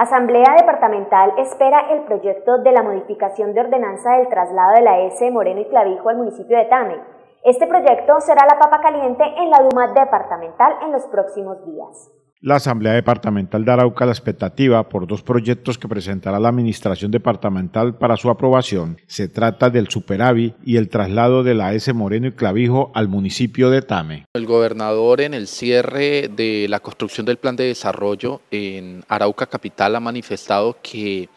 Asamblea Departamental espera el proyecto de la modificación de ordenanza del traslado de la S Moreno y Clavijo al municipio de Tame. Este proyecto será la papa caliente en la Duma Departamental en los próximos días la Asamblea Departamental de Arauca la expectativa por dos proyectos que presentará la Administración Departamental para su aprobación. Se trata del superávit y el traslado de la S. Moreno y Clavijo al municipio de Tame. El gobernador en el cierre de la construcción del plan de desarrollo en Arauca Capital ha manifestado que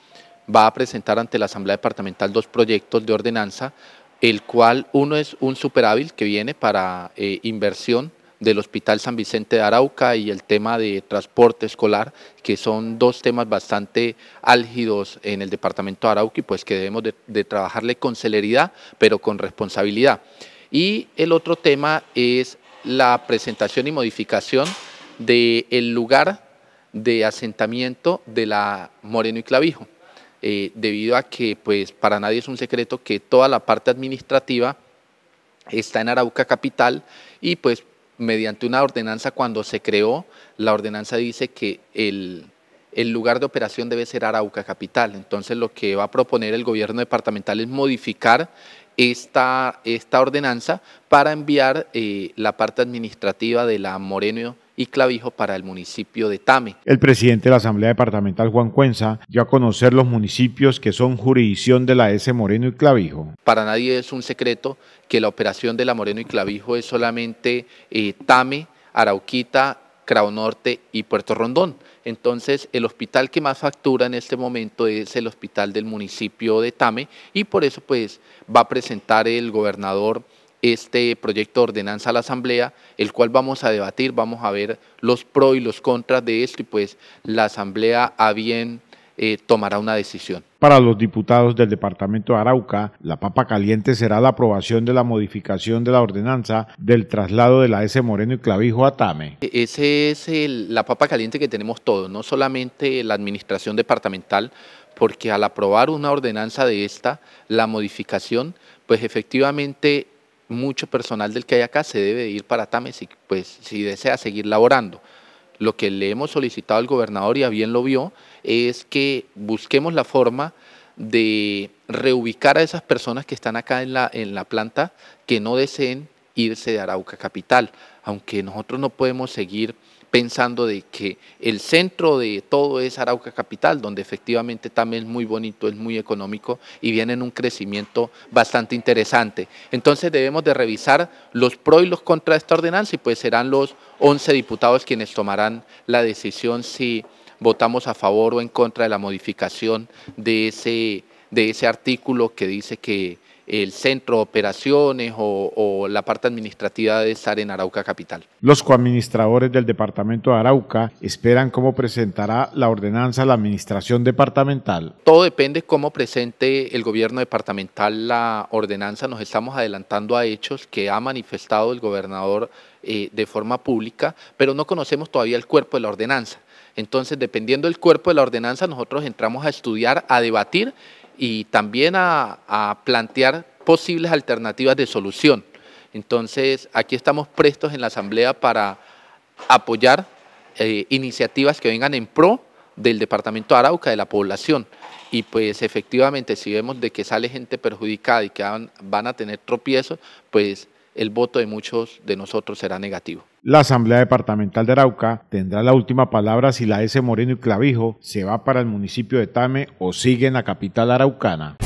va a presentar ante la Asamblea Departamental dos proyectos de ordenanza, el cual uno es un superávit que viene para eh, inversión del Hospital San Vicente de Arauca y el tema de transporte escolar, que son dos temas bastante álgidos en el departamento de Arauca y pues que debemos de, trabajarle con celeridad, pero con responsabilidad. Y el otro tema es la presentación y modificación del lugar de asentamiento de la Moreno y Clavijo, eh, debido a que pues para nadie es un secreto que toda la parte administrativa está en Arauca Capital y pues mediante una ordenanza cuando se creó, la ordenanza dice que el, lugar de operación debe ser Arauca Capital. Entonces lo que va a proponer el gobierno departamental es modificar esta, esta ordenanza para enviar eh, la parte administrativa de la Moreno y Clavijo para el municipio de Tame. El presidente de la Asamblea Departamental, Juan Cuenza, dio a conocer los municipios que son jurisdicción de la S Moreno y Clavijo. Para nadie es un secreto que la operación de la Moreno y Clavijo es solamente eh, Tame, Arauquita, Crao Norte y Puerto Rondón. Entonces, el hospital que más factura en este momento es el hospital del municipio de Tame y por eso pues va a presentar el gobernador este proyecto de ordenanza a la Asamblea, el cual vamos a debatir, vamos a ver los pros y los contras de esto y pues la Asamblea a bien eh, tomará una decisión. Para los diputados del departamento de Arauca, la papa caliente será la aprobación de la modificación de la ordenanza del traslado de la S. Moreno y Clavijo a Tame. E-, Esa es la papa caliente que tenemos todos, no solamente la administración departamental, porque al aprobar una ordenanza de esta, la modificación, pues efectivamente mucho personal del que hay acá se debe ir para Tame pues si desea seguir laborando. Lo que le hemos solicitado al gobernador, y a bien lo vio, es que busquemos la forma de reubicar a esas personas que están acá en la, en la planta que no deseen irse de Arauca Capital, aunque nosotros no podemos seguir pensando de que el centro de todo es Arauca Capital, donde efectivamente también es muy bonito, es muy económico y viene en un crecimiento bastante interesante. Entonces debemos de revisar los pros y los contras de esta ordenanza y pues serán los 11 diputados quienes tomarán la decisión si votamos a favor o en contra de la modificación de ese, de ese artículo que dice que el centro de operaciones o, la parte administrativa de estar en Arauca Capital. Los coadministradores del departamento de Arauca esperan cómo presentará la ordenanza la administración departamental. Todo depende cómo presente el gobierno departamental la ordenanza. Nos estamos adelantando a hechos que ha manifestado el gobernador eh, de forma pública, pero no conocemos todavía el cuerpo de la ordenanza. Entonces, dependiendo del cuerpo de la ordenanza, nosotros entramos a estudiar, a debatir y también a, plantear posibles alternativas de solución. Entonces, aquí estamos prestos en la Asamblea para apoyar eh, iniciativas que vengan en pro del Departamento de Arauca, de la población. Y pues efectivamente, si vemos de que sale gente perjudicada y que van, van a tener tropiezos, pues el voto de muchos de nosotros será negativo. La Asamblea Departamental de Arauca tendrá la última palabra si la S. Moreno y Clavijo se va para el municipio de Tame o sigue en la capital araucana.